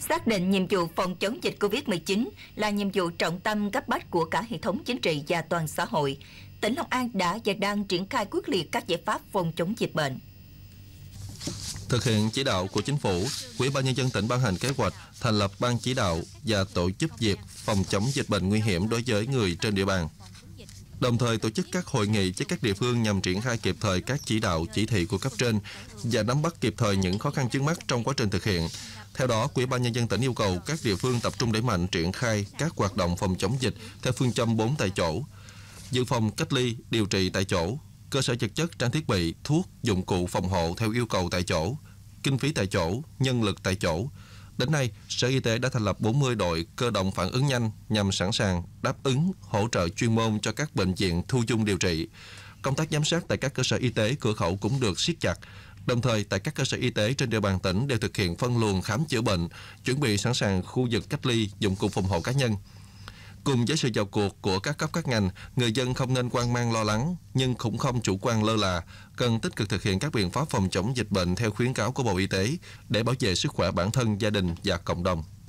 xác định nhiệm vụ phòng chống dịch COVID-19 là nhiệm vụ trọng tâm cấp bách của cả hệ thống chính trị và toàn xã hội, tỉnh Long An đã và đang triển khai quyết liệt các giải pháp phòng chống dịch bệnh. Thực hiện chỉ đạo của chính phủ, Ủy ban nhân dân tỉnh ban hành kế hoạch thành lập ban chỉ đạo và tổ chức việc phòng chống dịch bệnh nguy hiểm đối với người trên địa bàn đồng thời tổ chức các hội nghị với các địa phương nhằm triển khai kịp thời các chỉ đạo, chỉ thị của cấp trên và nắm bắt kịp thời những khó khăn trước mắt trong quá trình thực hiện. Theo đó, Quỹ ban nhân dân tỉnh yêu cầu các địa phương tập trung đẩy mạnh triển khai các hoạt động phòng chống dịch theo phương châm 4 tại chỗ, dự phòng cách ly, điều trị tại chỗ, cơ sở vật chất, trang thiết bị, thuốc, dụng cụ phòng hộ theo yêu cầu tại chỗ, kinh phí tại chỗ, nhân lực tại chỗ, Đến nay, Sở Y tế đã thành lập 40 đội cơ động phản ứng nhanh nhằm sẵn sàng đáp ứng hỗ trợ chuyên môn cho các bệnh viện thu dung điều trị. Công tác giám sát tại các cơ sở y tế cửa khẩu cũng được siết chặt. Đồng thời, tại các cơ sở y tế trên địa bàn tỉnh đều thực hiện phân luồng khám chữa bệnh, chuẩn bị sẵn sàng khu vực cách ly, dụng cụ phòng hộ cá nhân. Cùng với sự vào cuộc của các cấp các ngành, người dân không nên quan mang lo lắng, nhưng cũng không chủ quan lơ là, cần tích cực thực hiện các biện pháp phòng chống dịch bệnh theo khuyến cáo của Bộ Y tế để bảo vệ sức khỏe bản thân, gia đình và cộng đồng.